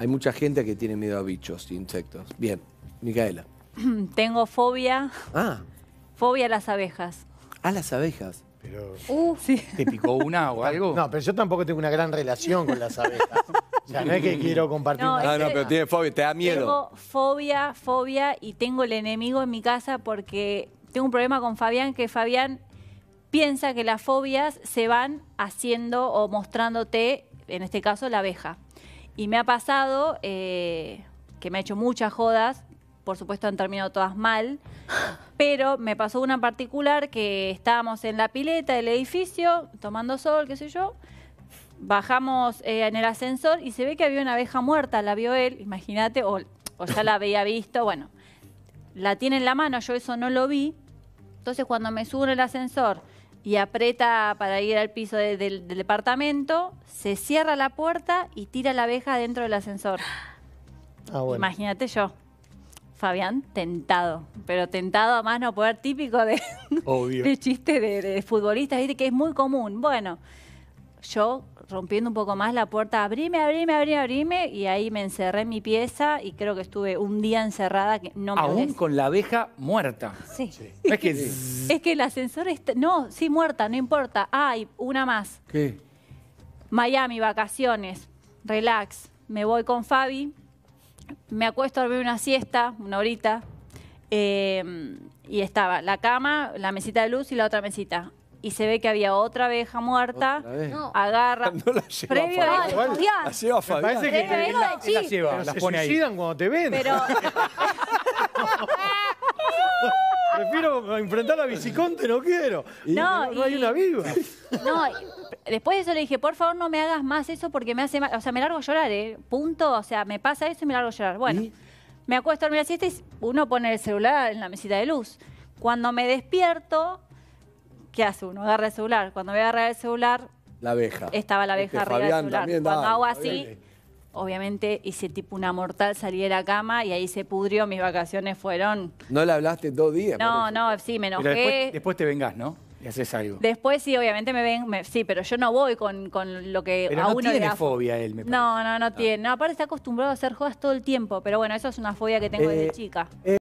Hay mucha gente que tiene miedo a bichos, insectos. Bien, Micaela. Tengo fobia. Ah. Fobia a las abejas. A las abejas. Pero, uh, sí. ¿Te picó una o algo? No, pero yo tampoco tengo una gran relación con las abejas. O sea, no es que quiero compartir. No, no, no, pero tiene fobia, te da miedo. Tengo fobia, fobia y tengo el enemigo en mi casa porque tengo un problema con Fabián, que Fabián piensa que las fobias se van haciendo o mostrándote, en este caso, la abeja. Y me ha pasado eh, que me ha hecho muchas jodas, por supuesto han terminado todas mal, pero me pasó una en particular que estábamos en la pileta del edificio, tomando sol, qué sé yo, bajamos eh, en el ascensor y se ve que había una abeja muerta, la vio él, imagínate, o, o ya la había visto, bueno, la tiene en la mano, yo eso no lo vi, entonces cuando me subo en el ascensor, y aprieta para ir al piso del, departamento, se cierra la puerta y tira la abeja dentro del ascensor. Ah, Imagínate yo. Fabián, tentado, pero tentado a más no poder, típico de, chiste de, de futbolistas, que es muy común. Bueno, yo rompiendo un poco más la puerta, abríme, abríme, abríme abrime, y ahí me encerré mi pieza y creo que estuve un día encerrada que no me Aún con la abeja muerta. Sí. Es, que... el ascensor está... No, sí, muerta, no importa. Ay, una más. Miami, vacaciones, relax. Me voy con Fabi, me acuesto a dormir una siesta, una horita, eh, y estaba la cama, la mesita de luz y la otra mesita y se ve que había otra abeja muerta, agarra... previo a La Parece que las suicidan cuando te ven. Pero... Prefiero enfrentar a la no quiero. Y no, no hay una viva. No, después de eso le dije, por favor no me hagas más eso porque me hace mal. O sea, me largo a llorar, ¿eh? Punto. O sea, me pasa eso y me largo a llorar. Bueno, me acuesto a dormir así este uno pone el celular en la mesita de luz. Cuando me despierto, ¿qué hace uno? Agarra el celular. Cuando voy a agarrar el celular... La abeja. Estaba la abeja este, arriba del celular. Cuando hago así, obviamente hice tipo una mortal, salí de la cama y ahí se pudrió. Mis vacaciones fueron... No le hablaste dos días. No, no, sí, me enojé. después, te vengás, ¿no? Y haces algo. Después sí, obviamente me ven, sí, pero yo no voy con, lo que pero a no tiene fobia él, me parece. No, no, no, ah. tiene. No, aparte está acostumbrado a hacer jodas todo el tiempo, pero bueno, eso es una fobia que tengo desde eh, chica. Eh,